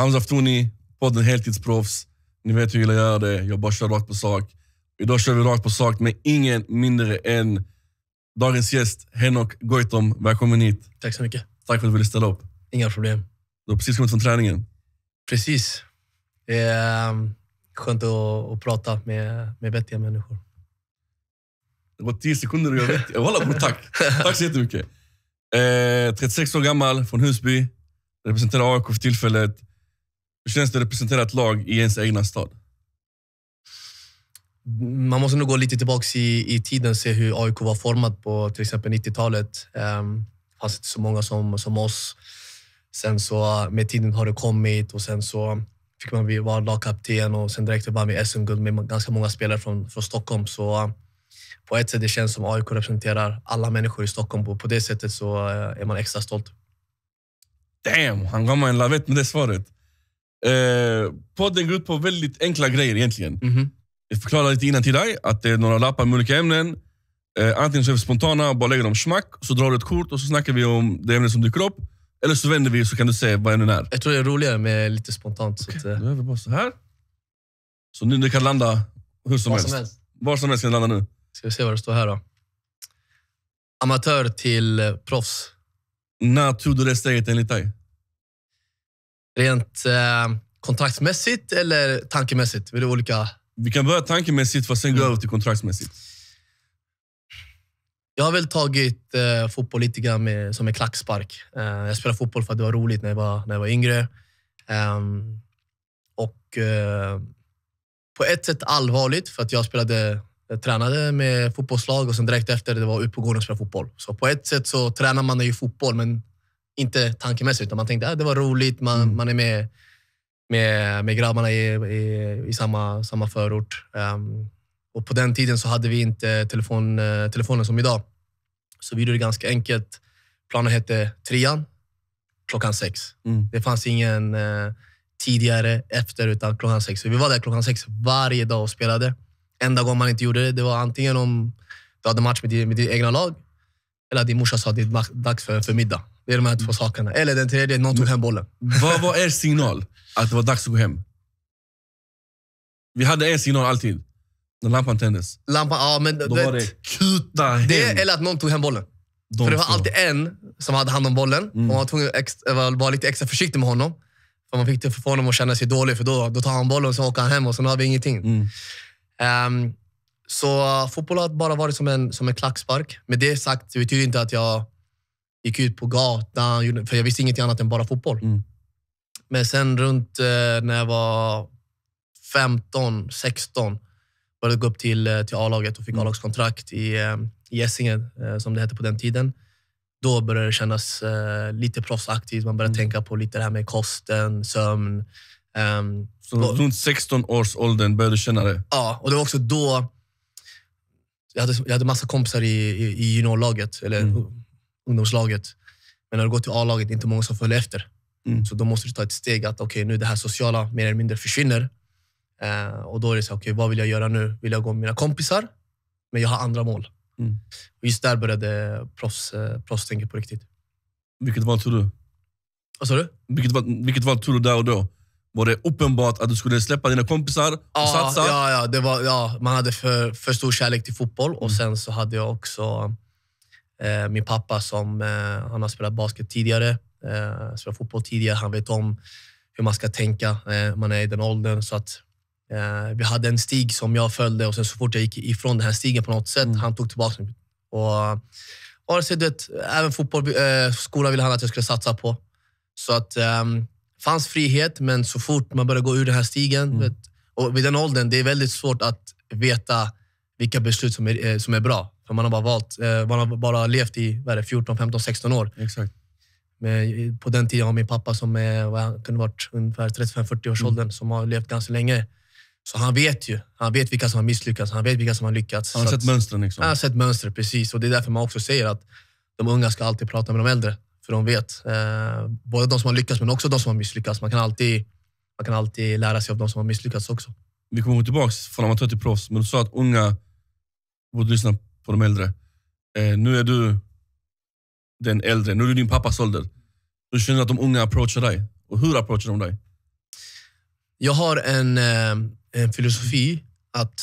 Hamza Ftouni, podden Heltidsproffs. Ni vet hur jag gillar att göra det. Jag bara kör rakt på sak. Idag kör vi rakt på sak med ingen mindre än dagens gäst Henok Goitom. Välkommen hit. Tack så mycket. Tack för att du ville ställa upp. Inga problem. Du har precis kommit från träningen. Precis. Det är eh, skönt att, att prata med, med vettiga människor. Det var tio sekunder och jag vet. Walla, tack. Tack så jättemycket. Eh, 36 år gammal, från Husby. Representerar AIK för tillfället. Hur känns det att representera ett lag i ens egna stad? Man måste nog gå lite tillbaka i, i tiden och se hur AIK var format på till exempel 90-talet. det ehm, fanns inte så många som, som oss. Sen så med tiden har det kommit och sen så fick man vara lagkapten och sen direkt vann vi SM-guld med ganska många spelare från, från Stockholm. Så på ett sätt det känns som AIK representerar alla människor i Stockholm och på det sättet så eh, är man extra stolt. Damn, han gav mig en lavett med det svaret. Eh, podden går ut på väldigt enkla grejer egentligen. Mm -hmm. Jag förklarar lite innan till dig att det är några lappar med olika ämnen. Eh, antingen så är vi spontana och bara lägger dem smack, så drar du ett kort och så snackar vi om det ämne som dyker upp. Eller så vänder vi så kan du se vad ämnen är. Jag tror det är roligare med lite spontant. Okay. Så att, eh... Då är vi bara så här. Så nu, nu kan landa hur som, var helst. som helst. Var som helst kan landa nu. Ska vi se vad det står här då. Amatör till eh, proffs. När tog du det steget enligt dig? Rent eh, kontraktsmässigt eller tankemässigt? Är det olika? Vi kan börja tankemässigt, för sen gå mm. över till kontraktsmässigt. Jag har väl tagit eh, fotboll lite grann med, som en klackspark. Eh, jag spelade fotboll för att det var roligt när jag var, när jag var yngre. Um, och eh, på ett sätt allvarligt, för att jag spelade jag tränade med fotbollslag och sen direkt efter det var ut på gården och spela fotboll. Så på ett sätt så tränar man ju fotboll, men inte tankemässigt, utan man tänkte att ah, det var roligt, man, mm. man är med, med, med grabbarna i, i, i samma, samma förort. Um, och på den tiden så hade vi inte telefon, uh, telefonen som idag. Så vi gjorde det ganska enkelt. Planen hette trean, klockan sex. Mm. Det fanns ingen uh, tidigare, efter, utan klockan sex. Så vi var där klockan sex varje dag och spelade. Enda gången man inte gjorde det, det var antingen om du hade match med ditt, med ditt egna lag eller att din morsa sa att det är dags för, för middag. Det är de här två mm. sakerna. Eller den tredje, någon tog mm. hem bollen. Vad var er signal att det var dags att gå hem? Vi hade en signal alltid. När lampan tändes. Lampan, ja men... Då vet, var det kuta hem. Det, eller att någon tog hem bollen. De för det var så. alltid en som hade hand om bollen. Mm. Och man var tvungen att eh, vara lite extra försiktig med honom. För man fick inte få honom att känna sig dålig, för då, då tar han bollen och så åker han hem och sen har vi ingenting. Mm. Um, så fotboll har bara varit som en, som en klackspark. Med det sagt, det betyder inte att jag gick ut på gatan, för jag visste inget annat än bara fotboll. Mm. Men sen runt eh, när jag var 15, 16 började jag gå upp till, eh, till A-laget och fick mm. A-lagskontrakt i, eh, i som det hette på den tiden. Då började det kännas lite proffsaktigt. Man började mm. tänka på lite det här med kosten, sömn. Ehm, Så då, runt 16 års åldern började du känna det? Ja, och det var också då jag hade, jag hade massa kompisar i, i, i juniorlaget, eller mm ungdomslaget. Men när du går till A-laget, är det inte många som följer efter. Mm. Så då måste du ta ett steg att okay, nu det här sociala mer eller mindre försvinner. Eh, och då är det så okay, vad vill jag göra nu? Vill jag gå med mina kompisar? Men jag har andra mål. Mm. Och just där började proffs, eh, proffstänket på riktigt. Vilket val tog du? Vad sa du? Vilket, vilket val tog du där och då? Var det uppenbart att du skulle släppa dina kompisar och ja, satsa? Ja, ja, det var, ja man hade för, för stor kärlek till fotboll. Och mm. sen så hade jag också Eh, min pappa som eh, han har spelat basket tidigare, eh, spelat fotboll tidigare. Han vet om hur man ska tänka när man är i den åldern. Så att, vi hade en stig som jag följde och sen så fort jag gick ifrån den här stigen på något sätt, mm. han tog tillbaka mig. Och, vare sig, vet, även fotboll, skolan ville han att jag skulle satsa på. Så att um, fanns frihet, men så fort man började gå ur den här stigen, mm. vet, och vid den åldern, det är väldigt svårt att veta vilka beslut som är, som är bra. För man har bara valt, eh, man har bara levt i vad det, 14, 15, 16 år. Exakt. Men på den tiden har min pappa, som är, kunde varit ungefär 35-40 års mm. åldern, som har levt ganska länge. Så han vet ju. Han vet vilka som har misslyckats, han vet vilka som har lyckats. Han har så sett att, mönstren. Liksom. Han har sett mönstret, precis. Och det är därför man också säger att de unga ska alltid prata med de äldre. För de vet. Eh, både de som har lyckats, men också de som har misslyckats. Man kan alltid, man kan alltid lära sig av de som har misslyckats också. Vi kommer tillbaka från amatör till proffs, men du sa att unga borde lyssna de äldre. Eh, nu är du den äldre, nu är du din pappas ålder. Hur känner du att de unga approachar dig? Och hur approachar de dig? Jag har en, eh, en filosofi att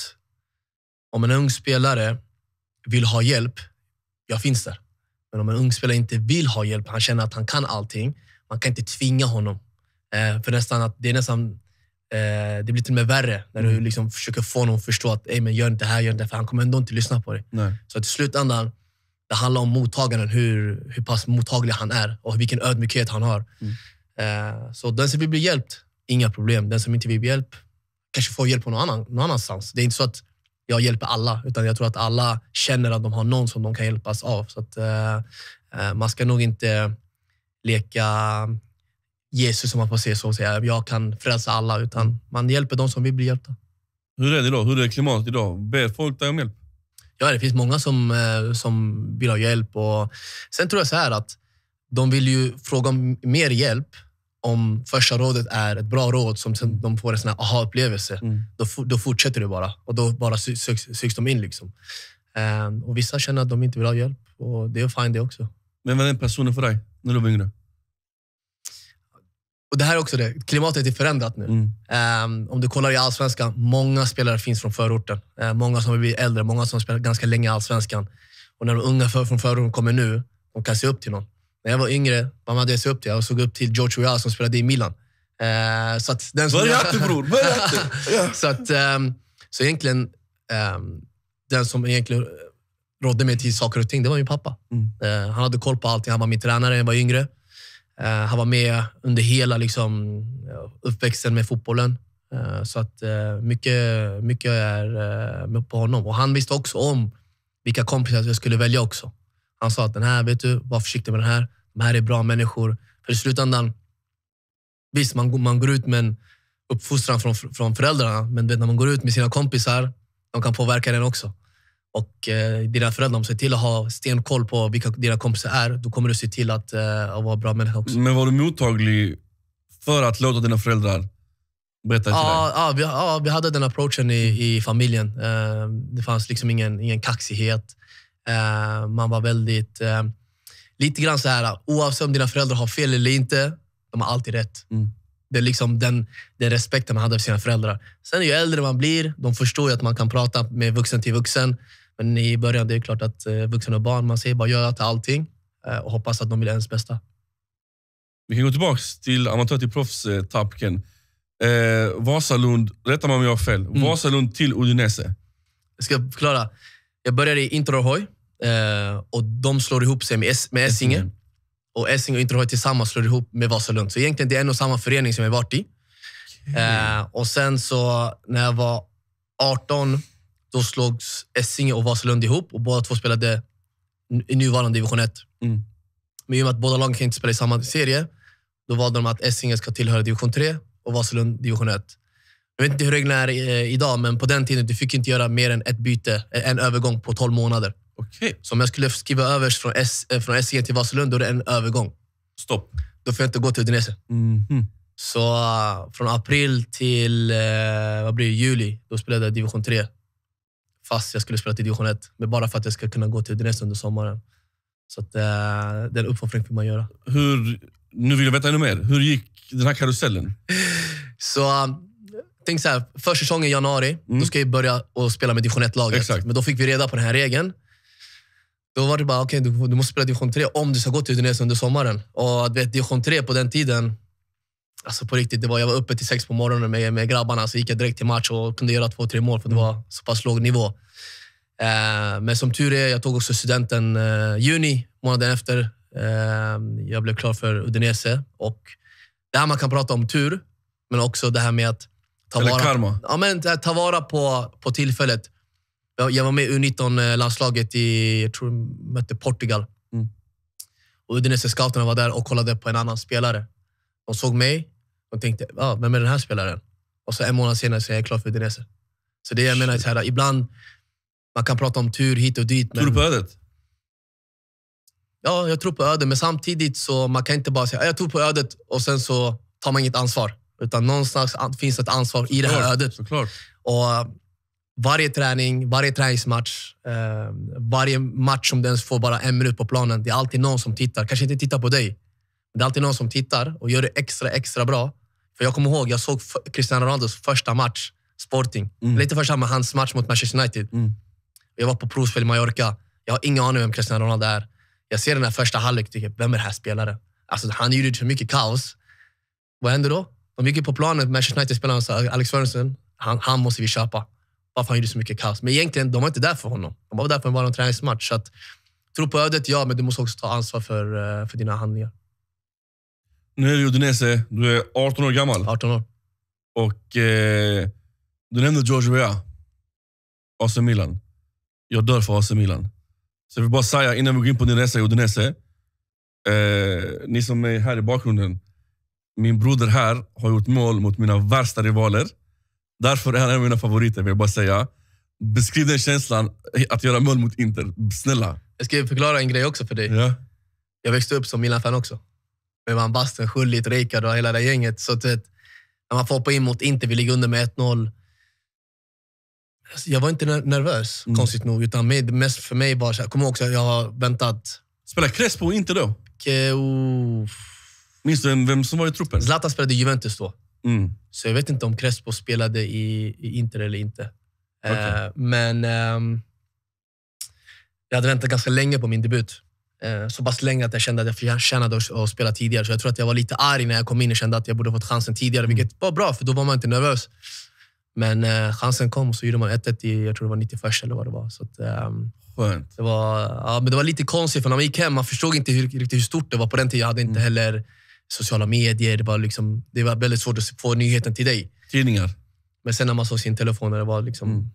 om en ung spelare vill ha hjälp, jag finns där. Men om en ung spelare inte vill ha hjälp, han känner att han kan allting, man kan inte tvinga honom. Eh, för nästan att det är nästan Eh, det blir till och med värre när du mm. liksom försöker få någon att förstå att Ey, men gör inte det här, gör inte det, för han kommer ändå inte lyssna på dig. Nej. Så till slutändan, det handlar om mottagaren, hur, hur pass mottaglig han är och vilken ödmjukhet han har. Mm. Eh, så den som vill bli hjälpt, inga problem. Den som inte vill bli hjälpt kanske får hjälp någon, annan, någon annanstans. Det är inte så att jag hjälper alla, utan jag tror att alla känner att de har någon som de kan hjälpas av. Så att, eh, man ska nog inte leka Jesus, om man får se så, säga jag kan frälsa alla, utan man hjälper de som vill bli hjälpta. Hur är det idag? Hur är klimatet idag? Ber folk dig om hjälp? Ja, det finns många som, eh, som vill ha hjälp. Och sen tror jag så här att de vill ju fråga om mer hjälp om första rådet är ett bra råd som de får en aha-upplevelse. Mm. Då, då fortsätter det bara och då bara söks, söks de in. Liksom. Eh, och Vissa känner att de inte vill ha hjälp och det är fine det också. Vem var den personen för dig när du var yngre? Och det här är också det. Klimatet är förändrat nu. Mm. Um, om du kollar i Allsvenskan, många spelare finns från förorten. Uh, många som har blivit äldre, många som har spelat ganska länge i Allsvenskan. Och när de unga för, från förorten kommer nu, de kan se upp till någon. När jag var yngre, vem hade jag se upp till? Jag såg upp till George Weah som spelade i Milan. Uh, så att den som... Börja inte bror! Börja så, att, um, så egentligen, um, den som egentligen rådde mig till saker och ting, det var min pappa. Mm. Uh, han hade koll på allting. Han var min tränare när jag var yngre. Eh, han var med under hela liksom, uppväxten med fotbollen. Eh, så att eh, mycket, mycket är på honom. Och Han visste också om vilka kompisar jag skulle välja också. Han sa att den här, vet du, var försiktig med den här. De här är bra människor. För i slutändan, visst man, man går ut med en uppfostran från, från föräldrarna, men när man går ut med sina kompisar, de kan påverka den också och eh, dina föräldrar, om du ser till att ha stenkoll på vilka dina kompisar är, då kommer du se till att, eh, att vara bra människa också. Men var du mottaglig för att låta dina föräldrar berätta ja, till dig? Ja, vi, ja, vi hade den approachen i, i familjen. Eh, det fanns liksom ingen, ingen kaxighet. Eh, man var väldigt... Eh, lite grann så här, oavsett om dina föräldrar har fel eller inte, de har alltid rätt. Mm. Det är liksom den, den respekten man hade för sina föräldrar. Sen ju äldre man blir, de förstår ju att man kan prata med vuxen till vuxen. Men i början, det är klart att eh, vuxna och barn, man säger bara ja till allting eh, och hoppas att de vill ens bästa. Vi kan gå tillbaka till amatör till proffs-tapken. Eh, eh, Vasalund, rätta mig om jag har fel, mm. Vasalund till Udinese. Jag ska förklara. Jag började i Interhoj eh, och de slår ihop sig med, es, med Essinge. Och Essinge och Interhoj tillsammans slår ihop med Vasalund. Så egentligen det är en och samma förening som jag varit i. Okay. Eh, och sen så när jag var 18 då slogs Essinge och Vasalund ihop och båda två spelade i nuvarande division 1. Mm. Men i och med att båda lagen kan inte spela i samma serie, då valde de att Essinge ska tillhöra division 3 och Vasalund division 1. Jag vet inte hur reglerna är eh, idag, men på den tiden du fick inte göra mer än ett byte, eh, en övergång på 12 månader. Okay. Så om jag skulle skriva över från, S, eh, från Essinge till Vasalund, då är det en övergång. Stopp. Då får jag inte gå till Udinese. Mm -hmm. Så från april till vad blir det, juli, då spelade jag division 3 fast jag skulle spela i division 1. Men bara för att jag ska kunna gå till Udinese under sommaren. Så att, eh, det är en uppoffring får man göra. Hur, nu vill jag veta ännu mer. Hur gick den här karusellen? så, um, tänk så här, första säsongen i januari, mm. då ska jag börja och spela med division 1-laget. Men då fick vi reda på den här regeln. Då var det bara, okej, okay, du, du, måste spela division 3 om du ska gå till Udinese under sommaren. Och du vet, division 3 på den tiden, Alltså på riktigt, det var, jag var uppe till sex på morgonen med, med grabbarna, så gick jag direkt till match och kunde göra två, tre mål, för det var så pass låg nivå. Eh, men som tur är, jag tog också studenten eh, juni, månaden efter. Eh, jag blev klar för Udinese. Och det här man kan prata om tur, men också det här med att ta, Eller vara, karma. Ja, men, ta vara på, på tillfället. Jag, var med i U19-landslaget i, jag tror mötte Portugal. Mm. Och Udinese-scouterna var där och kollade på en annan spelare. De såg mig och tänkte, ah, vem är den här spelaren? Och så en månad senare så är jag klar för Udinese. Så det jag menar är så här, ibland man kan prata om tur hit och dit. Tror du på ödet? Ja, jag tror på ödet, men samtidigt så man kan inte bara säga jag tror på ödet och sen så tar man inget ansvar. Utan någonstans finns ett ansvar i det här ödet. Såklart. Och eh, varje träning, varje träningsmatch, eh, varje match som du ens får bara en minut på planen. Det är alltid någon som tittar. Kanske inte tittar på dig, det är alltid någon som tittar och gör det extra, extra bra. För jag kommer ihåg, jag såg Cristiano Ronaldos första match, Sporting. Mm. Lite första med hans match mot Manchester United. Mm. Jag var på provspel i Mallorca. Jag har ingen aning om vem Cristiano Ronaldo är. Jag ser den här första halvlek tycker, vem är det här spelaren? Alltså, han gjorde så mycket kaos. Vad hände då? De gick på planet, Manchester United-spelaren sa Alex Ferguson, han, han måste vi köpa. Varför han gjorde så mycket kaos. Men egentligen, de var inte där för honom. De var där för bara en träningsmatch. Så att, tro på ödet, ja, men du måste också ta ansvar för, eh, för dina handlingar. Nu är du i Udinese. Du är 18 år gammal. 18 år. Och eh, du nämnde George Weah. AC Milan. Jag dör för AC Milan. Så jag vill bara säga innan vi går in på din resa i Udinese. Eh, ni som är här i bakgrunden. Min broder här har gjort mål mot mina värsta rivaler. Därför är han en av mina favoriter, vill jag bara säga. Beskriv den känslan, att göra mål mot Inter. Snälla. Jag ska förklara en grej också för dig. Ja. Jag växte upp som Milan-fan också med Van Basten, Schüllit, Rikard och hela det gänget. Så att, när man får hoppa in mot Inter, vi ligger under med 1-0. Alltså, jag var inte nervös, mm. konstigt nog. Utan med, mest för mig var, jag kommer ihåg att jag har väntat. Spelade Crespo inte då? Ke, Minns du vem som var i truppen? Zlatan spelade i Juventus då. Mm. Så jag vet inte om Crespo spelade i, i Inter eller inte. Okay. Uh, eh, men um, jag hade väntat ganska länge på min debut. Eh, så pass länge att jag kände att jag förtjänade att spela tidigare. Så jag tror att jag var lite arg när jag kom in och kände att jag borde fått chansen tidigare, mm. vilket var bra, för då var man inte nervös. Men eh, chansen kom och så gjorde man 1-1 i, jag tror det var 91 eller vad det var. Så att, um, Skönt. Det var, ja, men det var lite konstigt, för när man gick hem, man förstod inte hur, riktigt hur stort det var. På den tiden jag hade inte mm. heller sociala medier. Det var, liksom, det var väldigt svårt att få nyheten till dig. Tidningar? Men sen när man såg sin telefon, när det var liksom mm.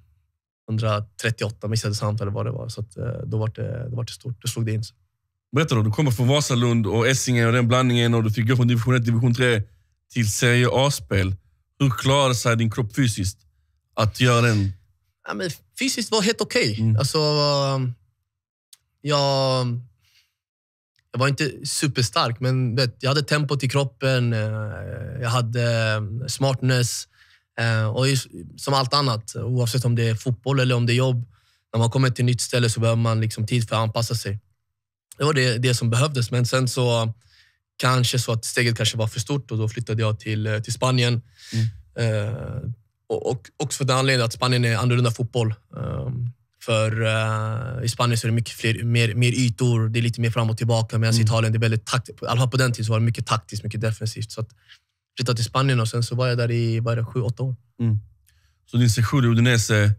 138 missade samtal eller vad det var, så att, eh, då, var det, då var det stort. Då slog det in. Så. Berätta då, du kommer från Vasalund och Essingen och den blandningen och du fick gå från division 1 division 3 till Serie A-spel. Hur klarade sig din kropp fysiskt att göra den? Ja, men fysiskt var helt okej. Okay. Mm. Alltså, jag, jag var inte superstark, men vet, jag hade tempot i kroppen. Eh, jag hade eh, smartness. Eh, och som allt annat, oavsett om det är fotboll eller om det är jobb, när man kommer till ett nytt ställe så behöver man liksom tid för att anpassa sig det var det, det som behövdes. Men sen så kanske så att steget kanske var för stort och då flyttade jag till, eh, till Spanien. Mm. Eh, och, och också för den anledningen att Spanien är annorlunda fotboll. Um, för uh, i Spanien så är det mycket fler, mer, mer ytor, det är lite mer fram och tillbaka. Medan mm. Italien, det är väldigt taktiskt. I alla fall på den tiden så var det mycket taktiskt, mycket defensivt. Så att flyttade till Spanien och sen så var jag där i bara sju, åtta år. Mm. Så din session i Udinese?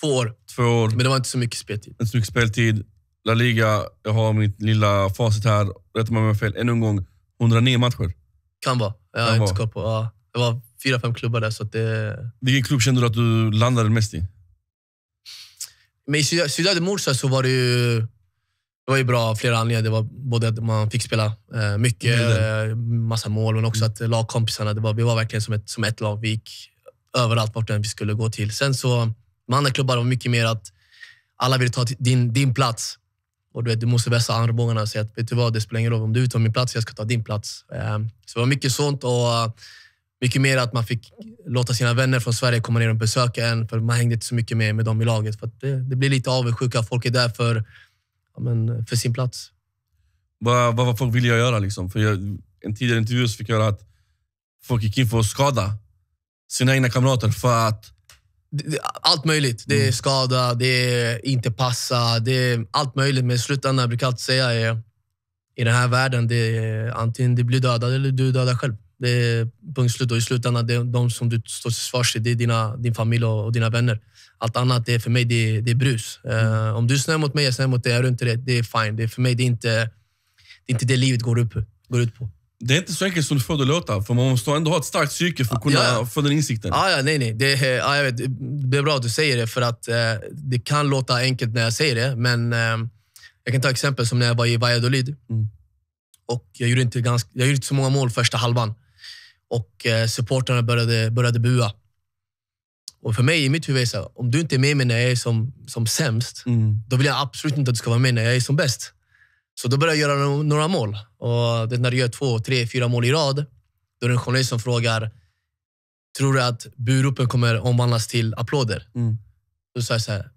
Två år. Två år. Men det var inte så mycket speltid. Inte så mycket speltid. La Liga, jag har mitt lilla facit här. Rätta Rättar man mig fel, ännu en gång, 109 matcher. Kan vara. Jag har inte koll på. Ja. Det var fyra, fem klubbar där. Så det... Vilken klubb kände du att du landade mest i? Men I Ciudad de Mursa så var det ju, det var ju bra av flera anledningar. Det var både att man fick spela eh, mycket, mm. massa mål, men också mm. att lagkompisarna, det var, vi var verkligen som ett, som ett lag. Vi gick överallt vart vi skulle gå till. Sen så, med andra klubbar var mycket mer att alla ville ta din, din plats. Och du, vet, du måste vässa armbågarna och säga att vet du vad, det spelar ingen roll om du tar min plats, jag ska ta din plats. Ehm, så det var mycket sånt och eh, mycket mer att man fick låta sina vänner från Sverige komma ner och besöka en, för man hängde inte så mycket med, med dem i laget. För det, det blir lite avundsjuka. Folk är där för, ja, men, för sin plats. Vad, vad, vad folk villiga att göra? Liksom? För jag, en tidigare intervju fick jag höra att folk gick in för att skada sina egna kamrater för att allt möjligt. Det är skada, det är inte passa, det är allt möjligt. Men i slutändan brukar jag alltid säga är, i den här världen, det är, antingen du blir dödad eller du dödar själv. Det är punkt slut. Och i slutändan, det är de som du står till svars i, det är dina, din familj och, och dina vänner. Allt annat, det är för mig det är, det är brus. Mm. Uh, om du är snäll mot mig, jag är snäll mot dig. Är du inte det, det är fine. Det är för mig det är inte det, är inte det livet går, upp, går ut på. Det är inte så enkelt som du får det låta, för man måste ändå ha ett starkt psyke för att kunna ja, få den insikten. Ja, ja nej, nej. Det, ja, jag vet. det är bra att du säger det, för att eh, det kan låta enkelt när jag säger det, men eh, jag kan ta exempel som när jag var i Valladolid. Mm. Och jag, gjorde inte ganska, jag gjorde inte så många mål första halvan och eh, supportrarna började, började bua. Och för mig, i mitt huvud, är så om du inte är med mig när jag är som, som sämst, mm. då vill jag absolut inte att du ska vara med när jag är som bäst. Så då började jag göra några mål. Och när du gör två, tre, fyra mål i rad, då är det en journalist som frågar Tror du att buropen kommer omvandlas till applåder? Mm. Då sa jag så här,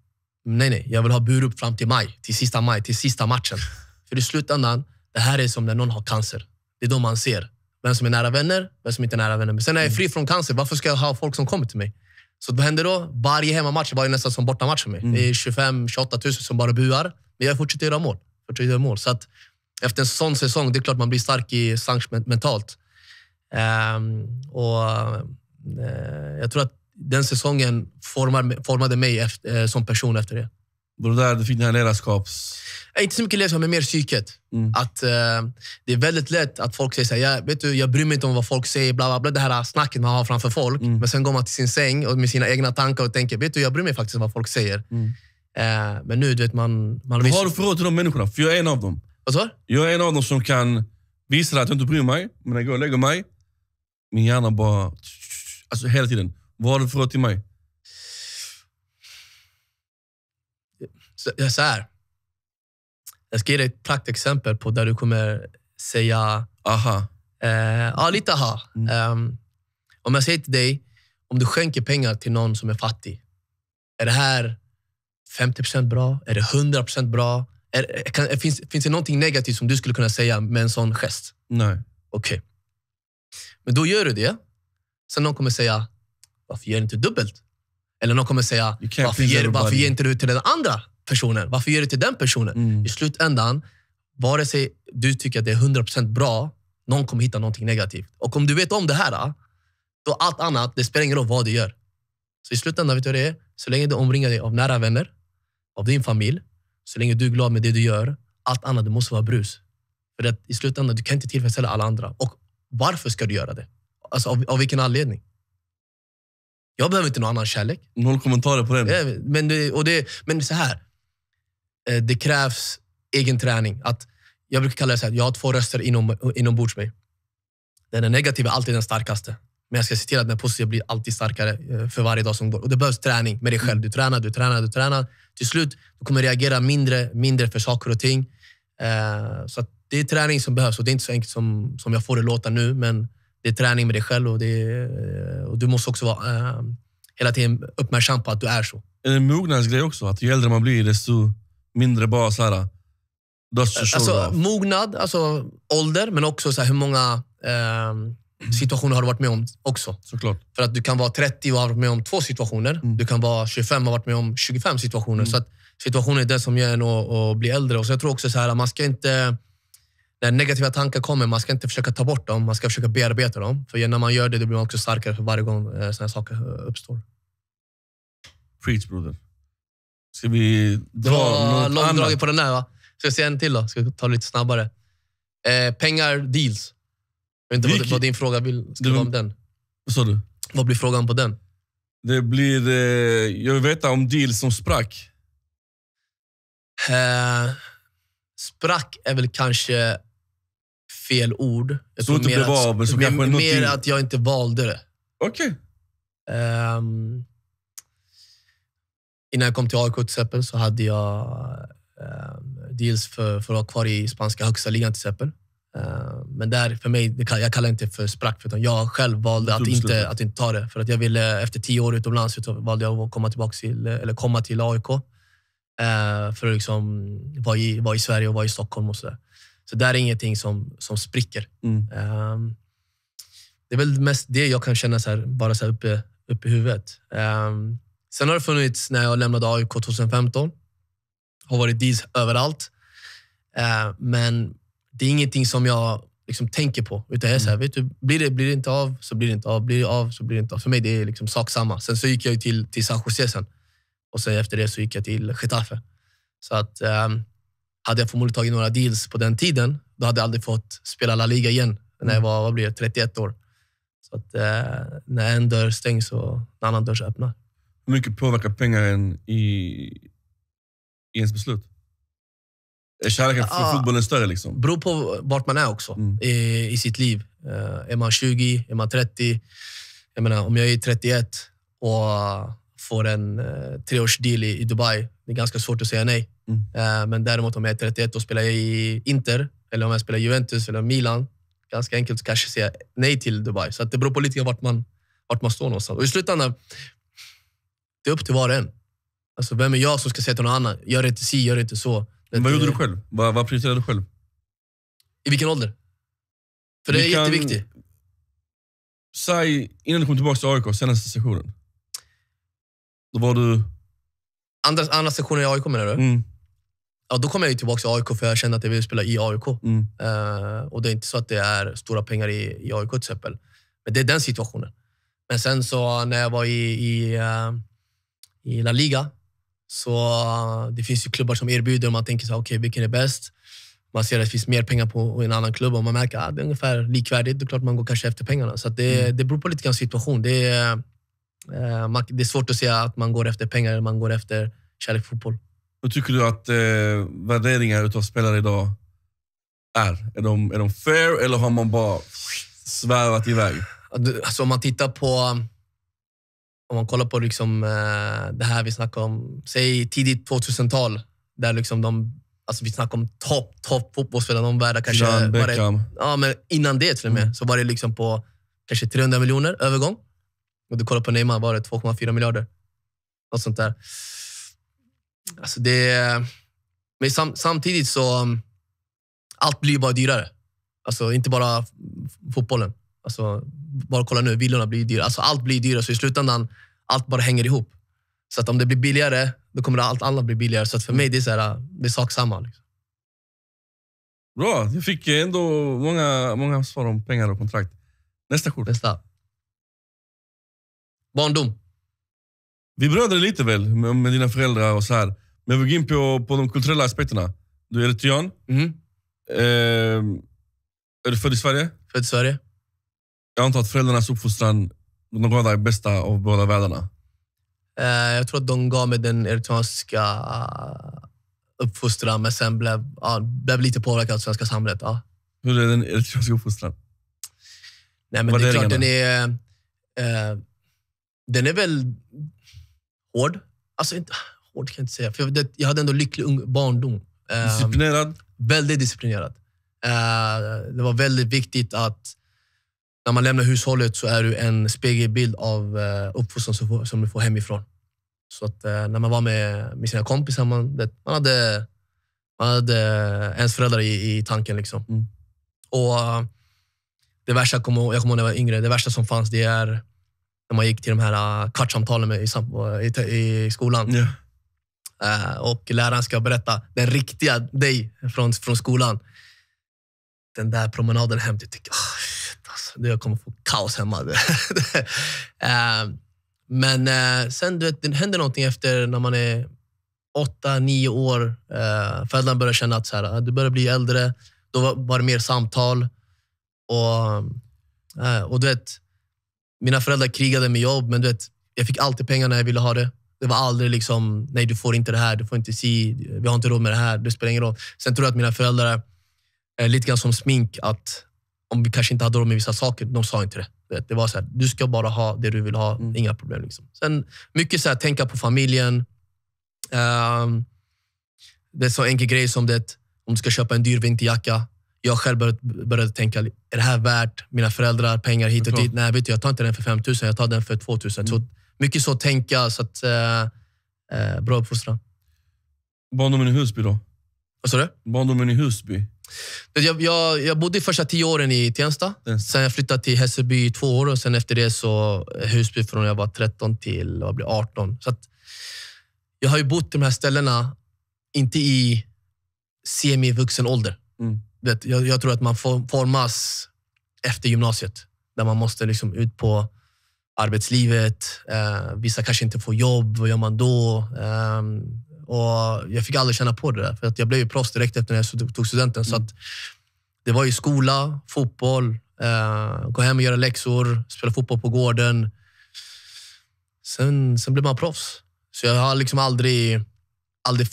nej, nej. Jag vill ha burop fram till maj, till sista maj, till sista matchen. För i slutändan, det här är som när någon har cancer. Det är då man ser vem som är nära vänner, vem som inte är nära vänner. Men sen när jag är fri mm. från cancer, varför ska jag ha folk som kommer till mig? Så vad händer då? Varje hemmamatch var ju nästan som bortamatch för mig. Mm. Det är 25-28 000 som bara buar, men jag fortsätter göra mål. Couture gör mål. Så att, efter en sån säsong, det är klart man blir stark i Sanch mentalt. Um, och, uh, jag tror att den säsongen formar, formade mig efter, uh, som person efter det. Var där du fick dina ledarskaps... Nej, eh, inte så mycket ledarskap, men mer psyket. Mm. Att, uh, det är väldigt lätt att folk säger så här, jag, vet du, jag bryr mig inte om vad folk säger, bla, bla, bla, det här snacket man har framför folk. Mm. Men sen går man till sin säng och med sina egna tankar och tänker, vet du, jag bryr mig faktiskt om vad folk säger. Mm. Eh, men nu, du vet, man... man Vad har du för råd till de människorna? För jag är en av dem. Vad Jag är en av dem som kan visa att jag inte bryr mig, men när jag går och lägger mig, min hjärna bara... Alltså hela tiden. Vad har du för råd till mig? Så, så här. Jag ska ge dig ett praktexempel på där du kommer säga... Aha. Eh, ja, lite aha. Mm. Um, om jag säger till dig, om du skänker pengar till någon som är fattig, är det här 50 bra? Är det 100 bra? Är, kan, finns, finns det någonting negativt som du skulle kunna säga med en sån gest? Nej. Okej. Okay. Men då gör du det. Sen någon kommer säga, varför ger du inte dubbelt? Eller någon kommer säga, varför ger, varför ger inte du till den andra personen? Varför ger du till den personen? Mm. I slutändan, vare sig du tycker att det är 100 bra, någon kommer hitta någonting negativt. Och om du vet om det här, då allt annat, det spelar ingen roll vad du gör. Så i slutändan, vet du vad det är? Så länge du omringar dig av nära vänner, av din familj. Så länge du är glad med det du gör. Allt annat det måste vara brus. För att i slutändan, du kan inte tillfredsställa alla andra. Och varför ska du göra det? Alltså av, av vilken anledning? Jag behöver inte någon annan kärlek. Noll kommentarer på den. Ja, eh, men, det, och det, men så här. Eh, det krävs egen träning. Att, jag brukar kalla det så här, jag har två röster inom, inombords mig. Den negativa är alltid den starkaste. Men jag ska se till att den positiva blir alltid starkare eh, för varje dag som går. Och det behövs träning med dig själv. Du tränar, du tränar, du tränar. Till slut du kommer du reagera mindre, mindre för saker och ting. Eh, så det är träning som behövs och det är inte så enkelt som, som jag får det låta nu. Men det är träning med dig själv och, är, eh, och du måste också vara hela tiden uppmärksam på att du är så. Är det en mognadsgrej också? Att ju äldre man blir, desto mindre bara så här, Alltså, mognad, alltså ålder, men också så här, hur många eh, situationer har du varit med om också. Såklart. För att du kan vara 30 och ha varit med om två situationer. Mm. Du kan vara 25 och ha varit med om 25 situationer. Mm. Så att situationen är det som gör en att, bli äldre. Och så jag tror också så här, man ska inte... När negativa tankar kommer, man ska inte försöka ta bort dem. Man ska försöka bearbeta dem. För när man gör det, då blir man också starkare för varje gång eh, såna här saker eh, uppstår. Preach, broder. Ska vi dra det var något långdraget på den här, va? Ska jag säga en till då? Ska vi ta det lite snabbare? Eh, pengar, deals. Jag vet inte Vilket... vad din fråga vill, ska du... vara om den. Vad sa du? Vad blir frågan på den? Det blir... Eh, jag vill veta om deal som sprack. Eh, sprack är väl kanske fel ord. Jag så inte blev av, men så kanske Mer, mer deal. att jag inte valde det. Okej. Okay. Eh, innan jag kom till AIK till så hade jag eh, deals för, för att vara kvar i spanska högsta ligan till exempel. Eh, men där, för mig, jag kallar det inte för sprack, utan jag själv valde att inte, att inte ta det. För att jag ville, efter tio år utomlands, valde jag att komma, tillbaka till, eller komma till AIK. Eh, för att liksom vara i, vara i Sverige och vara i Stockholm och sådär. Så där är ingenting som, som spricker. Mm. Eh, det är väl mest det jag kan känna så här, bara så här uppe, uppe i huvudet. Sen har det funnits, när jag lämnade AIK 2015, har varit dis överallt. Men det är ingenting som jag liksom tänker på. Utan jag är såhär, mm. vet du, blir det, blir det inte av så blir det inte av. Blir det av så blir det inte av. För mig det är liksom sak samma. Sen så gick jag till, till San Jose sen. Och sen efter det så gick jag till Getafe. Så att, um, hade jag förmodligen tagit några deals på den tiden, då hade jag aldrig fått spela La Liga igen när jag mm. var vad blir det, 31 år. Så att, eh, när en dörr stängs och en annan dörr öppnar. Hur mycket påverkar pengar en i, i ens beslut? Är Kärleken för ja, fotbollen större liksom? beror på vart man är också mm. i, i, sitt liv. Eh, är man 20? Är man 30? Jag menar, om jag är 31 och får en uh, treårsdeal i, i, Dubai, det är ganska svårt att säga nej. Mm. Eh, men däremot om jag är 31 och spelar i Inter, eller om jag spelar Juventus eller Milan, ganska enkelt att kanske säga nej till Dubai. Så det beror på lite grann vart man, vart man står någonstans. Och i slutändan, det är upp till var och en. Alltså, vem är jag som ska säga till någon annan, gör inte si, gör inte så. Vad gjorde du eh, själv? Vad, vad prioriterade du själv? I vilken ålder? För det är kan- jätteviktigt. Säg, innan du kom tillbaka till AIK, senaste sessionen. Då var du... Andra, andra sektionen i AIK menar du? Mm, Ja, då kom jag tillbaka till AIK för jag kände att jag ville spela i AIK. mm, Eh, och det är inte så att det är stora pengar i, i AIK till exempel. Men det är den situationen. Men sen så när jag var i, i, eh, i La Liga så det finns ju klubbar som erbjuder och man tänker så okej, okay, vilken är bäst? Man ser att det finns mer pengar på en annan klubb och man märker att ah, det är ungefär likvärdigt. Då klart man går kanske efter pengarna. Så det, mm. det beror på lite grann situation. Det är, eh, man, det är svårt att säga att man går efter pengar eller man går efter kärlek fotboll. Hur tycker du att eh, värderingar av spelare idag är? Är de, är de fair eller har man bara svävat iväg? Alltså, om man tittar på om man kollar på liksom, eh, det här vi snackar om, säg tidigt 2000-tal, där liksom de, alltså vi snackar om topp, topp fotbollsspelare. De värda kanske... John Det, ja, men innan det till och med, mm. så var det liksom på kanske 300 miljoner övergång. Och du kollar på Neymar, var det 2,4 miljarder? Något sånt där. Alltså det... Men sam, samtidigt så, allt blir bara dyrare. Alltså inte bara fotbollen. Alltså bara kolla nu, villorna blir dyra. Alltså, allt blir dyrare, så i slutändan allt bara hänger ihop. Så att om det blir billigare, då kommer allt annat bli billigare. Så att för mig det är så här, det är sak samma. Liksom. Bra, du fick ändå många, många svar om pengar och kontrakt. Nästa kort. Nästa. Barndom. Vi bröder lite väl med, med dina föräldrar och så här. Men vi går in på, på de kulturella aspekterna. Du är eritrean. Mm. Eh, är du född i Sverige? Född i Sverige. Jag antar att föräldrarnas uppfostran, de gav dig bästa av båda världarna? Uh, jag tror att de gav mig den eritreanska eh, uppfostran, men sen blev, ja, blev lite påverkad av det svenska samhället. Ja. Hur är den eritreanska uppfostran? Nej, men det är klart, den är, eh, den är väl hård. Alltså, inte, hård kan jag inte säga, för jag, jag hade ändå lycklig ung, barndom. Eh, disciplinerad? Väldigt disciplinerad. Eh, det var väldigt viktigt att när man lämnar hushållet så är du en spegelbild av eh, uppfostran som, du får hemifrån. Så att eh, när man var med, med sina kompisar, man, det, man, hade, man hade ens föräldrar i, i tanken. Liksom. Mm. Och eh, det värsta, jag kommer, jag kommer ihåg när jag var yngre, det värsta som fanns det är när man gick till de här kvartssamtalen i, i, i, skolan. Yeah. Uh, och läraren ska berätta den riktiga dig från, från skolan. Den där promenaden hem, du tycker ah, alltså, jag kommer få kaos hemma. uh, men uh, sen du vet, det händer någonting efter när man är åtta, nio år. Uh, föräldrarna börjar känna att så här, ah, du börjar bli äldre. Då var, var det mer samtal. Och, uh, och du vet, mina föräldrar krigade med jobb, men du vet, jag fick alltid pengar när jag ville ha det. Det var aldrig liksom, nej du får inte det här, du får inte si, vi har inte råd med det här, det spelar ingen roll. Sen tror jag att mina föräldrar, är lite grann som smink, att om vi kanske inte hade råd med vissa saker, de sa inte det. Det var så här, du ska bara ha det du vill ha, mm. inga problem. Liksom. Sen mycket så här, tänka på familjen. Um, det är så enkel grej som det, om du ska köpa en dyr vinterjacka. Jag själv började, började tänka, är det här värt mina föräldrar, pengar hit och dit? Nej, vet du, jag tar inte den för 5 000, jag tar den för 2 000. Mm. Så, mycket så tänka, så att, eh, eh, bra uppfostran. Barndomen i Husby då? Vad sa du? Barndomen i Husby. Jag, jag, jag bodde första tio åren i Tensta. Mm. Sen jag flyttade till Hässelby i två år och sen efter det så eh, Husby från jag var 13 till jag blev 18. Så jag har ju bott i de här ställena, inte i semi-vuxen ålder. Mm. Det, jag, jag, tror att man formas efter gymnasiet, där man måste liksom ut på arbetslivet. Eh, vissa kanske inte får jobb. Vad gör man då? Eh, och jag fick aldrig känna på det för att jag blev ju proffs direkt efter när jag tog studenten. Så mm. det var ju skola, fotboll, eh, gå hem och göra läxor, spela fotboll på gården. Sen, sen blev man proffs. Så jag har liksom aldrig, aldrig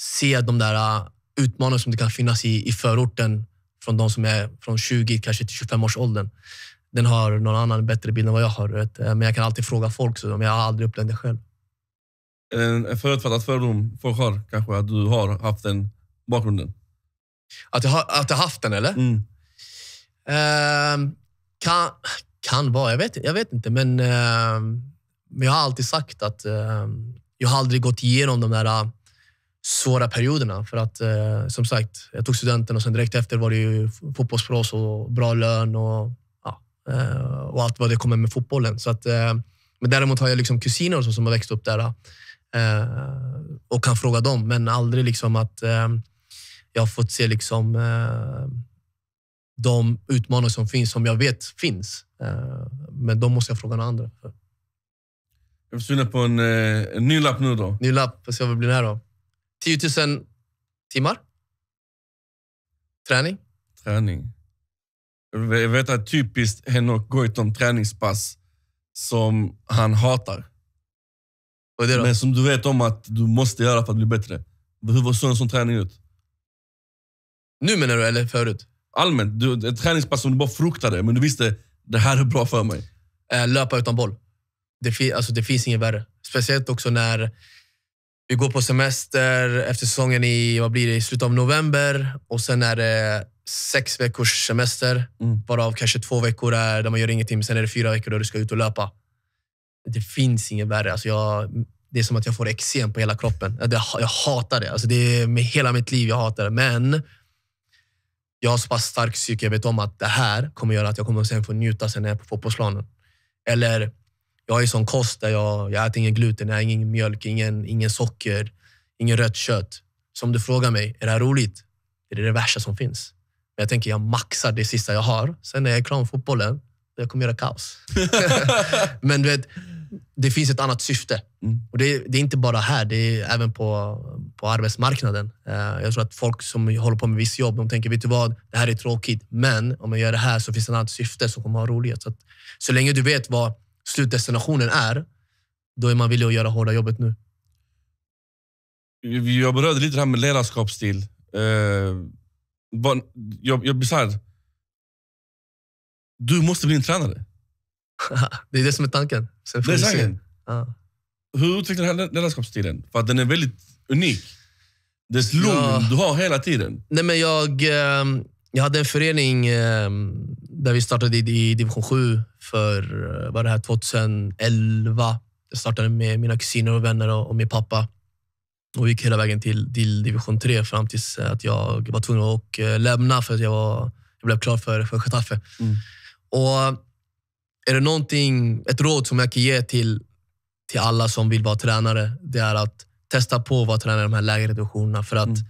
se de där eh, utmaningar som det kan finnas i, i förorten från de som är från 20 kanske till 25 års åldern. Den har någon annan bättre bild än vad jag har. Eh, men jag kan alltid fråga folk, så jag har aldrig upplevt det själv en förutfattad fördom folk har, kanske att du har haft den bakgrunden? Att jag har att jag haft den, eller? Mm. Uh, kan, kan vara, jag vet, jag vet inte. Men, uh, men jag har alltid sagt att uh, jag har aldrig gått igenom de där äh, svåra perioderna. För att eh, som sagt, jag tog studenten och sen direkt efter var det ju fotbollsproffs och bra lön och, eh, och allt vad det kommer med fotbollen. Så att, eh, men däremot har jag liksom kusiner och så som har växt upp där äh, Eh, och kan fråga dem, men aldrig liksom att eh, jag har fått se liksom, eh, de utmaningar som finns, som jag vet finns. men de måste jag fråga några andra för. Jag försvinner på en, en ny lapp nu då. Ny lapp, får se vad det blir här då. 10 000 timmar. Träning. Träning. Jag vet att typiskt Henok Goitom träningspass som han hatar. Men som du vet om att du måste göra för att bli bättre. Hur såg en sån träning ut? Nu menar du, eller förut? Allmänt. Du, ett träningspass som du bara fruktade, men du visste det här är bra för mig. Äh, löpa utan boll. Det, fi alltså, det finns inget värre. Speciellt också när vi går på semester efter säsongen i, vad blir det, i slutet av november och sen är det sex veckors semester, mm. varav kanske två veckor är där man gör ingenting. men Sen är det fyra veckor då du ska ut och löpa det finns inget värre. Alltså jag, det är som att jag får eksem på hela kroppen. Jag, hatar det. Alltså det är med hela mitt liv jag hatar det. Men jag har så pass stark psyke. Jag vet om att det här kommer göra att jag kommer sen få njuta sen när jag är på fotbollsplanen. Eller jag har ju sån kost där jag, jag äter ingen gluten, jag äter ingen mjölk, ingen, ingen socker, ingen rött kött. Så om du frågar mig, är det här roligt? Det är det värsta som finns. Men jag tänker jag maxar det sista jag har. Sen när jag är klar med fotbollen, jag kommer göra kaos. Men du vet, det finns ett annat syfte. Mm. Och det, det, är inte bara här, det är även på, på arbetsmarknaden. Uh, jag tror att folk som håller på med viss jobb, de tänker, vet du vad, det här är tråkigt, men om jag gör det här så finns det ett annat syfte som kommer ha roligt. Så, att, så länge du vet vad slutdestinationen är, då är man villig att göra hårda jobbet nu. Jag berörde lite det här med ledarskapsstil. Uh, jag, jag blir såhär, du måste bli en tränare. det är det som är tanken. Sen får vi se. Ja. Hur utvecklade han ledarskapsstilen? För att den är väldigt unik. Det Dess lugn ja. du har hela tiden. Nej, men jag, ehm, jag hade en förening ehm, där vi startade i division 7 för eh, var det här 2011. Jag startade med mina kusiner och vänner och min pappa och gick hela vägen till, till division 3 fram tills eh, att jag var tvungen att eh, lämna för att jag, var, jag blev klar för, för Mm. Och är det någonting, ett råd som jag kan ge till, till alla som vill vara tränare, det är att testa på att vara tränare i de här lägre divisionerna. För att mm. Eh,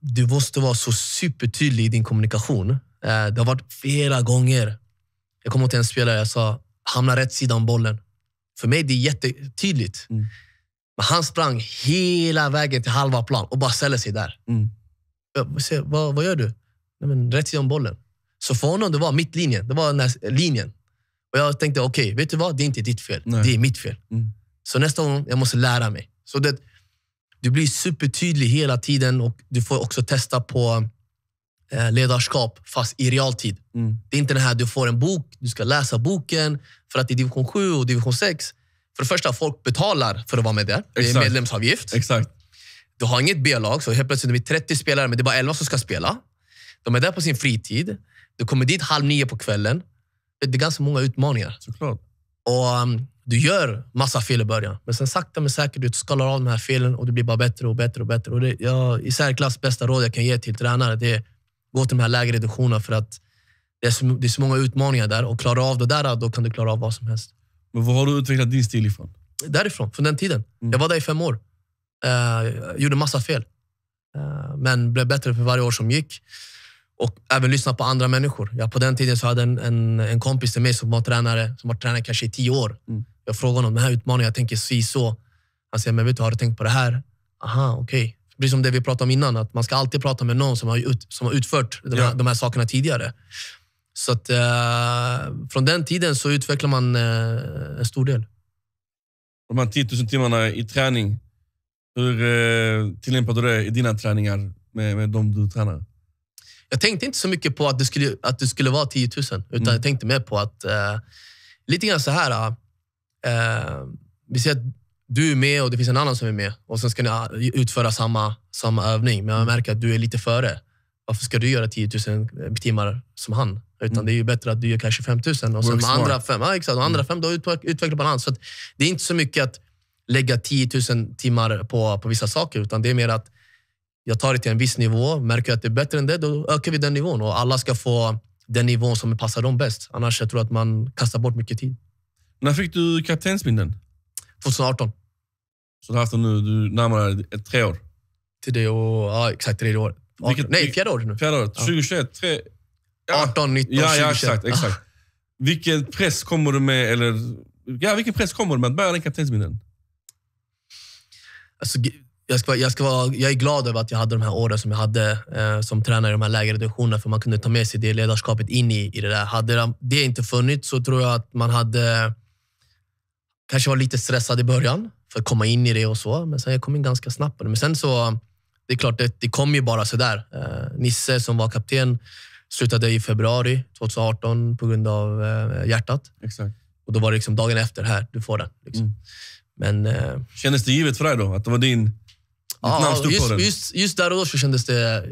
du måste vara så supertydlig i din kommunikation. Eh, det har varit flera gånger. Jag kommer till en spelare jag sa, hamna rätt sida om bollen. För mig det är jättetydligt. Mm. Men han sprang hela vägen till halva plan och bara ställde sig där. Mm. Jag, vad, vad gör du? Nej, men, rätt sida om bollen. Så för honom det var mittlinjen. Det var den här linjen. Och jag tänkte, okej, okay, vet du vad? Det är inte ditt fel. Nej. Det är mitt fel. Mm. Så nästa gång, jag måste lära mig. Så det, du blir supertydlig hela tiden och du får också testa på eh, ledarskap, fast i realtid. Mm. Det är inte det här du får en bok, du ska läsa boken. För att i division 7 och division 6, för det första, folk betalar för att vara med där. Det är medlemsavgift. Exakt. Du har inget B-lag, så helt plötsligt är det 30 spelare, men det är bara 11 som ska spela. De är där på sin fritid. Du kommer dit halv nio på kvällen. Det är ganska många utmaningar. Såklart. Och um, Du gör massa fel i början, men sen sakta men säkert du skalar av de här felen och det blir bara bättre och bättre. och bättre. Och det, ja, I särklass bästa råd jag kan ge till tränare det är gå till de här lägre reduktionerna för att det är, så, det är så många utmaningar där och klarar av det där, då kan du klara av vad som helst. Men var har du utvecklat din stil ifrån? Därifrån, från den tiden. Mm. Jag var där i fem år. Uh, gjorde massa fel, uh, men blev bättre för varje år som gick och även lyssna på andra människor. Ja, på den tiden så hade en, en, en kompis till mig som var tränare, som var tränare kanske i tio år. Mm. Jag frågade honom, den här utmaningen, jag tänker si så. Han säger, men vet du, har du tänkt på det här? Aha, okej. Okay. Precis som det vi pratade om innan, att man ska alltid prata med någon som har, ut, som har utfört de här, ja. de här sakerna tidigare. Så att, eh, från den tiden så utvecklar man eh, en stor del. De här 10 000 timmarna i träning, hur eh, tillämpar du det i dina träningar med, med de du tränar? Jag tänkte inte så mycket på att det skulle, att det skulle vara 10 000, utan mm. jag tänkte mer på att... Eh, lite grann så här. Eh, eh vi säger att du är med och det finns en annan som är med och sen ska ni eh, utföra samma, samma övning, men jag märker att du är lite före. Varför ska du göra 10 000 eh, timmar som han? Utan mm. det är ju bättre att du gör kanske 5 000 och sen de andra fem, ja, exakt, de andra mm. fem då utvecklar balans. Så det är inte så mycket att lägga 10 000 timmar på, på vissa saker, utan det är mer att jag tar det till en viss nivå. Märker jag att det är bättre än det, då ökar vi den nivån. Och alla ska få den nivån som passar dem bäst. Annars jag tror jag att man kastar bort mycket tid. När fick du kaptensbindeln? 2018. Så du har haft den nu du närmare ett, tre år? Till det och, ja, exakt tredje året. Vilket, Nej, fjärde året nu. Fjärde året. 2021, tre, ja. 18, 19, ja, 20. Ja, exakt. exakt. vilken press kommer du med, eller, ja, vilken press kommer du med att bära den kaptensbindeln? Alltså, jag, ska, jag, ska vara, jag är glad över att jag hade de här åren som jag hade eh, som tränare i de här lägre divisionerna, för man kunde ta med sig det ledarskapet in i, i det där. Hade det inte funnits så tror jag att man hade kanske var lite stressad i början för att komma in i det och så, men sen jag kom in ganska snabbt. Men sen så, det är klart, det, det kom ju bara sådär. Eh, Nisse som var kapten slutade i februari 2018 på grund av eh, hjärtat. Exakt. Och då var det liksom dagen efter, här, du får den. Liksom. Mm. Men, eh, Kändes det givet för dig då, att det var din ja, just, just, just, där och då så kändes det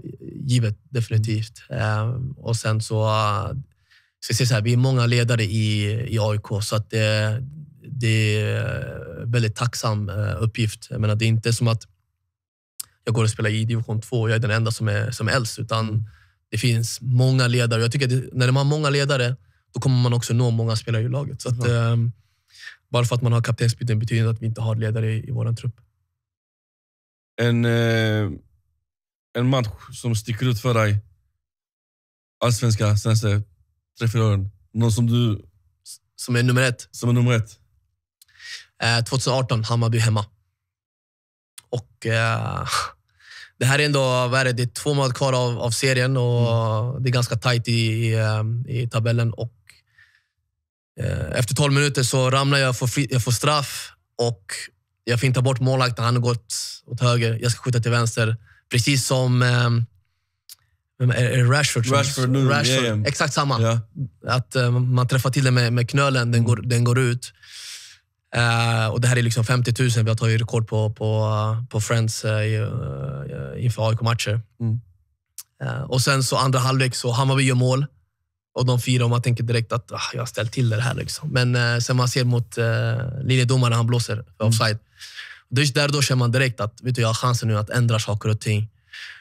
givet, definitivt. Um, och sen så... Uh, ska så här, vi är många ledare i, i AIK, så att det, det är en väldigt tacksam uh, uppgift. Jag menar, det är inte som att jag går och spelar i division 2 och jag är den enda som är, som är äldst, utan det finns många ledare. Jag tycker det, när man har många ledare, då kommer man också nå många spelare i laget. Så att, um, bara för att man har kaptensbyten betyder inte att vi inte har ledare i, i vår trupp en, eh, en match som sticker ut för dig? Allsvenska senaste tre, fyra åren. Någon som du... Som är nummer ett? Som är nummer ett. Eh, 2018, Hammarby hemma. Och eh, det här är ändå, är det, det är två månader kvar av, av serien och mm. det är ganska tajt i, i, eh, i tabellen. Och, eh, efter 12 minuter så ramlar jag, jag får, fri, jag får straff och jag får inte ta bort målvakten, han har gått åt höger. Jag ska skjuta till vänster. Precis som eh, är Rashford. Rashford, nu, Rashford. Yeah, Exakt samma. Yeah. Att eh, man träffar till den med, med knölen, den, mm. går, den går ut. Uh, och det här är liksom 50 000. Vi har tagit rekord på, på, på Friends uh, inför AIK-matcher. Mm. och sen så andra halvlek så Hammarby gör mål och de fyra och man tänker direkt att ah, jag har ställt till det här. Liksom. Men eh, sen man ser mot eh, linjedomaren, han blåser för mm. offside. Mm. Det där då känner man direkt att vet du, jag har chansen nu att ändra saker och ting.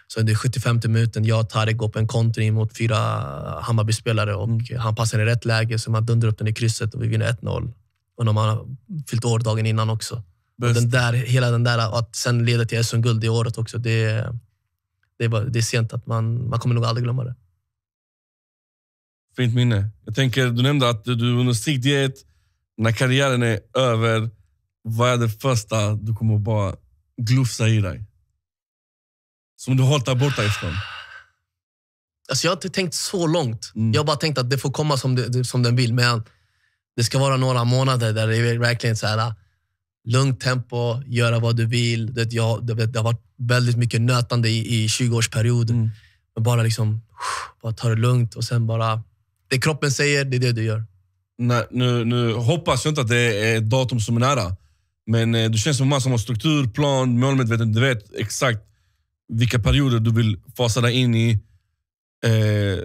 Så det är 75 minuten, jag och Tarek går på en kontring mot fyra Hammarbyspelare och mm. han passar i rätt läge, så man dundrar upp den i krysset och vi vinner 1-0. Och när man har fyllt år dagen innan också. Och den där, hela den där, att sen leda till SM-guld det året också, det, det, är, bara, det är sent. att man, man kommer nog aldrig glömma det fint minne. Jag tänker, du nämnde att du under strikt diet. När karriären är över, vad är det första du kommer bara glufsa i dig? Som du hållit dig borta ifrån? Alltså jag har inte tänkt så långt. Mm. Jag har bara tänkt att det får komma som, det, som den vill. Men det ska vara några månader där det är verkligen så här, äh, lugnt tempo, göra vad du vill. Det, jag, det, det har varit väldigt mycket nötande i, i 20-årsperioden. Mm. bara liksom, bara ta det lugnt och sen bara det kroppen säger, det är det du gör. Nej, nu, nu hoppas jag inte att det är ett datum som är nära. Men eh, du känns som en man som har struktur, plan, målmedveten. Du vet exakt vilka perioder du vill fasa dig in i. Eh,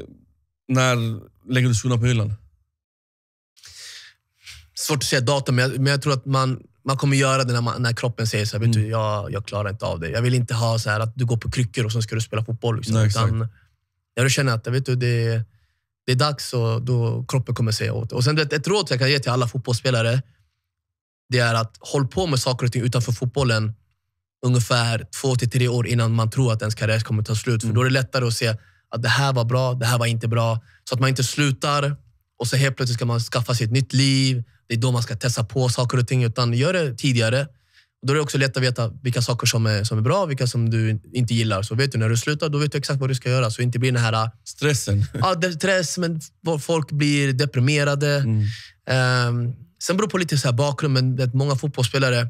när lägger du skorna på hyllan? Svårt att säga datum, men jag, men jag tror att man, man kommer göra det när, man, när kroppen säger så här, vet mm. du, jag, jag klarar inte av det. Jag vill inte ha så här att du går på kryckor och sen ska du spela fotboll. Liksom, Nej, exakt. Utan jag vill att vet du, det, det är dags och då kroppen kommer säga åt. Och sen vet, ett råd jag kan ge till alla fotbollsspelare, det är att håll på med saker och ting utanför fotbollen ungefär två till tre år innan man tror att ens karriär kommer ta slut. För mm. då är det lättare att se att det här var bra, det här var inte bra. Så att man inte slutar och så helt plötsligt ska man skaffa sig ett nytt liv. Det är då man ska testa på saker och ting. Utan gör det tidigare. Då är det också lätt att veta vilka saker som är, som är bra och vilka som du inte gillar. Så vet du när du slutar, då vet du exakt vad du ska göra. Så det inte blir den här... Äh, Stressen. Ja, det stress, men folk blir deprimerade. Mm. Um, sen beror det på lite så här bakgrund, men att många fotbollsspelare,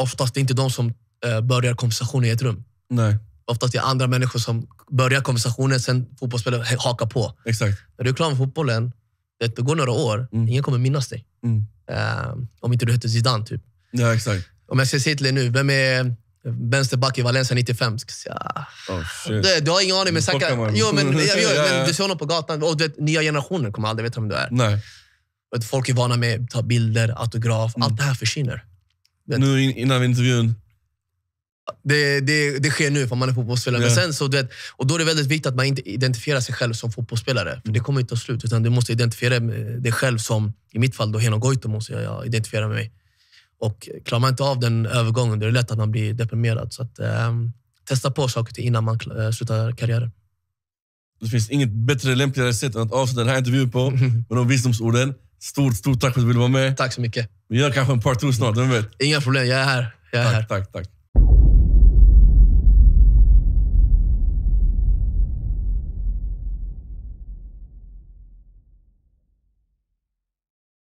oftast det är inte de som äh, börjar konversationen i ett rum. Nej. Oftast det är andra människor som börjar konversationen, sen fotbollsspelare hakar på. Exakt. När du är klar med fotbollen, det går några år, mm. ingen kommer minnas dig. Mm. Um, om inte du heter Zidane, typ. Ja, exakt. Om jag ser Sittler nu, vem är vänsterback i Valencia 95? Ja. Oh, du, du har ingen aning, men, Saka, jo, men, jo, men du ser honom på gatan. Och du vet, nya generationen kommer aldrig veta vem du är. Nej. Vet, folk är vana med att ta bilder, autograf. Mm. Allt det här försvinner. nu innan intervjun? Det, det, det, sker nu för man är fotbollsspelare. Yeah. Men sen så, du vet, och då är det väldigt viktigt att man inte identifierar sig själv som fotbollsspelare. För Det kommer inte ta slut. Utan du måste identifiera dig själv som, i mitt fall, då Heno Goitom. Jag, jag identifierar mig och klarar man inte av den övergången, då är det lätt att man blir deprimerad. Så att, eh, testa på saker innan man eh, slutar karriären. Det finns inget bättre, lämpligare sätt än att avsluta den här intervjun på med de visdomsorden. Stort, stort tack för att du ville vara med. Tack så mycket. Vi gör kanske en part two snart, vem vet? Inga problem, jag är här. Jag är tack, här. tack, tack.